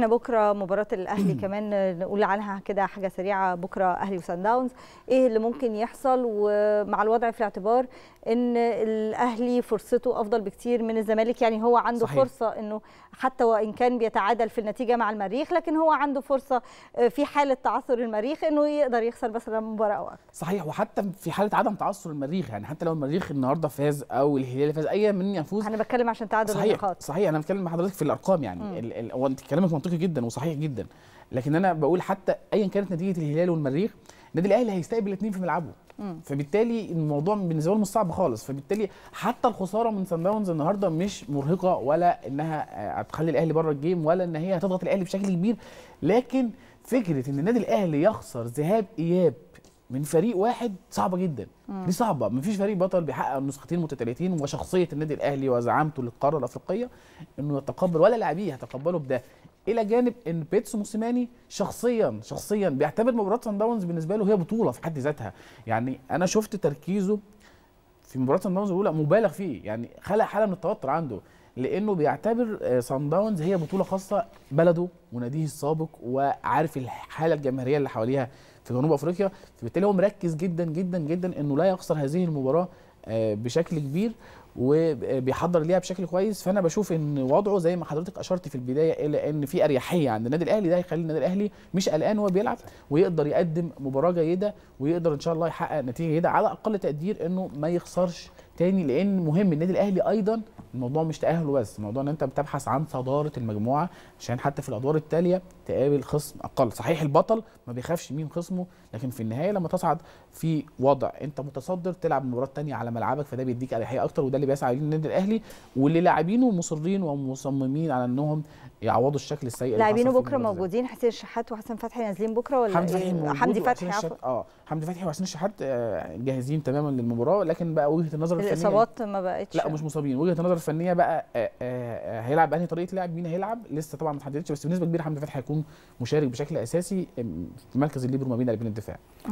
احنا بكره مباراه الاهلي كمان نقول عنها كده حاجه سريعه بكره اهلي وسان داونز ايه اللي ممكن يحصل ومع الوضع في الاعتبار ان الاهلي فرصته افضل بكتير من الزمالك يعني هو عنده صحيح. فرصه انه حتى وان كان بيتعادل في النتيجه مع المريخ لكن هو عنده فرصه آه، في حاله تعثر المريخ انه يقدر يخسر مثلا مباراه او اكتر صحيح وحتى في حاله عدم تعثر المريخ يعني حتى لو المريخ النهارده فاز او الهلال فاز اي من يفوز انا بتكلم عشان تعادل النقاط صحيح صحيح انا بتكلم مع حضرتك في الارقام يعني هو انت كلامك منطقي منطقي جدا وصحيح جدا لكن انا بقول حتى ايا كانت نتيجه الهلال والمريخ النادي الاهلي هيستقبل الاثنين في ملعبه فبالتالي الموضوع بالنسبه له مش صعب خالص فبالتالي حتى الخساره من سان داونز النهارده مش مرهقه ولا انها آه، هتخلي الاهلي بره الجيم ولا ان هي هتضغط الاهلي بشكل كبير لكن فكره ان النادي الاهلي يخسر ذهاب اياب من فريق واحد صعبه جدا مم. دي صعبه مفيش فريق بطل بيحقق نسختين متتاليتين وشخصيه النادي الاهلي وزعامته للقاره الافريقيه انه يتقبل ولا لاعبيه هيتقبلوا بده الى جانب ان بيتسو موسيماني شخصيا شخصيا بيعتبر مباراه سان داونز بالنسبه له هي بطوله في حد ذاتها يعني انا شفت تركيزه في مباراه سان داونز الاولى مبالغ فيه يعني خلق حاله من التوتر عنده لانه بيعتبر سان آه، داونز هي بطوله خاصه بلده وناديه السابق وعارف الحاله الجماهيريه اللي حواليها في جنوب افريقيا فبالتالي هو مركز جدا جدا جدا انه لا يخسر هذه المباراه آه، بشكل كبير وبيحضر ليها بشكل كويس فانا بشوف ان وضعه زي ما حضرتك اشرت في البدايه الى ان في اريحيه عند النادي الاهلي ده هيخلي النادي الاهلي مش قلقان وهو بيلعب ويقدر يقدم مباراه جيده ويقدر ان شاء الله يحقق نتيجه جيده على اقل تقدير انه ما يخسرش تاني لان مهم النادي الاهلي ايضا الموضوع مش تاهل بس الموضوع ان انت بتبحث عن صداره المجموعه عشان حتى في الادوار التاليه تقابل خصم اقل صحيح البطل ما بيخافش مين خصمه لكن في النهايه لما تصعد في وضع انت متصدر تلعب مباراه تانية على ملعبك فده بيديك اريحيه اكتر وده اللي بيسعى عليه النادي الاهلي واللي لاعبينه مصرين ومصممين على انهم يعوضوا الشكل السيء لاعبينه بكره موجودين حسين الشحات وحسن فتحي نازلين بكره ولا إيه؟ حمدي فتحي حمدي فتحي عفوا اه حمدي فتحي وحسين الشحات آه، جاهزين تماما للمباراه لكن بقى وجهه النظر الفنيه الاصابات ما بقتش لا مش مصابين وجهه النظر الفنيه بقى آه، آه، آه، هيلعب انهي طريقه لعب مين هيلعب لسه طبعا ما اتحددتش بس بنسبه كبيره حمدي فتحي هيكون مشارك بشكل اساسي في مركز الليبرو ما بين قلبين الدفاع